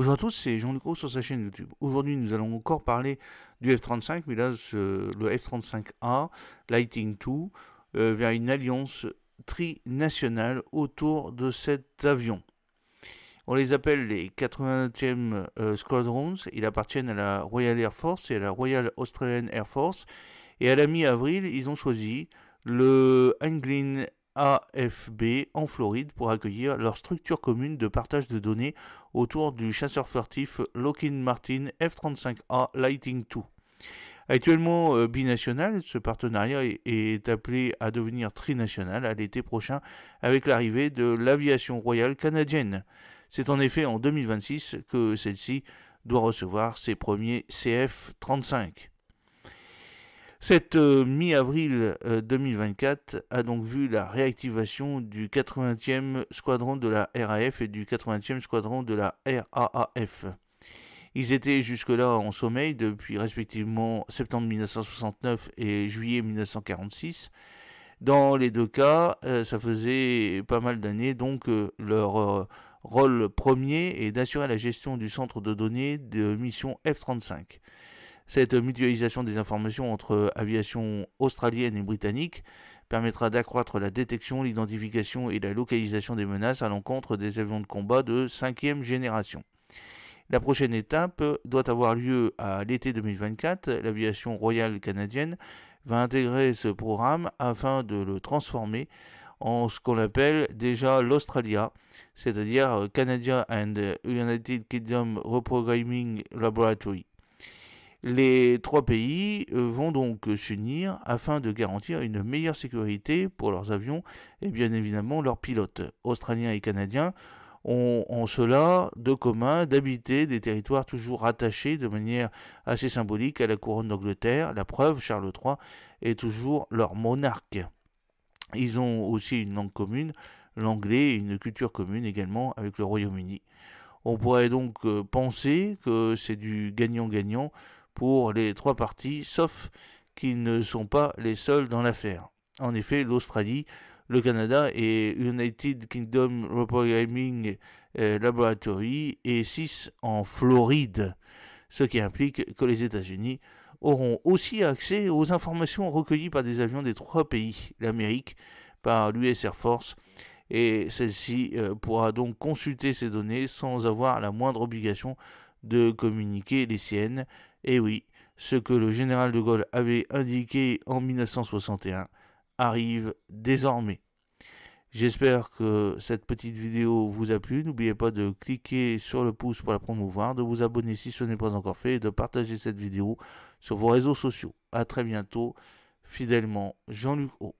Bonjour à tous, c'est Jean-Luc sur sa chaîne YouTube. Aujourd'hui, nous allons encore parler du F-35, mais là, le F-35A, Lighting 2, vers une alliance trinationale autour de cet avion. On les appelle les 80e euh, Squadrons. Ils appartiennent à la Royal Air Force et à la Royal Australian Air Force. Et à la mi-avril, ils ont choisi le Anglin AFB en Floride pour accueillir leur structure commune de partage de données autour du chasseur furtif Lockheed Martin F-35A Lightning II. Actuellement euh, binational, ce partenariat est appelé à devenir trinational à l'été prochain avec l'arrivée de l'aviation royale canadienne. C'est en effet en 2026 que celle-ci doit recevoir ses premiers CF-35. Cette euh, mi-avril 2024 euh, a donc vu la réactivation du 80e squadron de la RAF et du 80e squadron de la RAAF. Ils étaient jusque-là en sommeil depuis respectivement septembre 1969 et juillet 1946. Dans les deux cas, euh, ça faisait pas mal d'années, donc leur rôle premier est d'assurer la gestion du centre de données de mission F-35. Cette mutualisation des informations entre aviation australienne et britannique permettra d'accroître la détection, l'identification et la localisation des menaces à l'encontre des avions de combat de cinquième génération. La prochaine étape doit avoir lieu à l'été 2024. L'aviation royale canadienne va intégrer ce programme afin de le transformer en ce qu'on appelle déjà l'Australia, c'est-à-dire Canada and United Kingdom Reprogramming Laboratory. Les trois pays euh, vont donc euh, s'unir afin de garantir une meilleure sécurité pour leurs avions et bien évidemment leurs pilotes australiens et canadiens ont en cela de commun d'habiter des territoires toujours rattachés de manière assez symbolique à la couronne d'Angleterre. La preuve, Charles III est toujours leur monarque. Ils ont aussi une langue commune, l'anglais, et une culture commune également avec le Royaume-Uni. On pourrait donc euh, penser que c'est du gagnant-gagnant pour les trois parties, sauf qu'ils ne sont pas les seuls dans l'affaire. En effet, l'Australie, le Canada et United Kingdom Reprogramming euh, Laboratory et 6 en Floride, ce qui implique que les États-Unis auront aussi accès aux informations recueillies par des avions des trois pays, l'Amérique par l'US Air Force, et celle-ci euh, pourra donc consulter ces données sans avoir la moindre obligation de communiquer les siennes, et eh oui, ce que le général de Gaulle avait indiqué en 1961 arrive désormais. J'espère que cette petite vidéo vous a plu. N'oubliez pas de cliquer sur le pouce pour la promouvoir, de vous abonner si ce n'est pas encore fait et de partager cette vidéo sur vos réseaux sociaux. À très bientôt. Fidèlement, Jean-Luc O.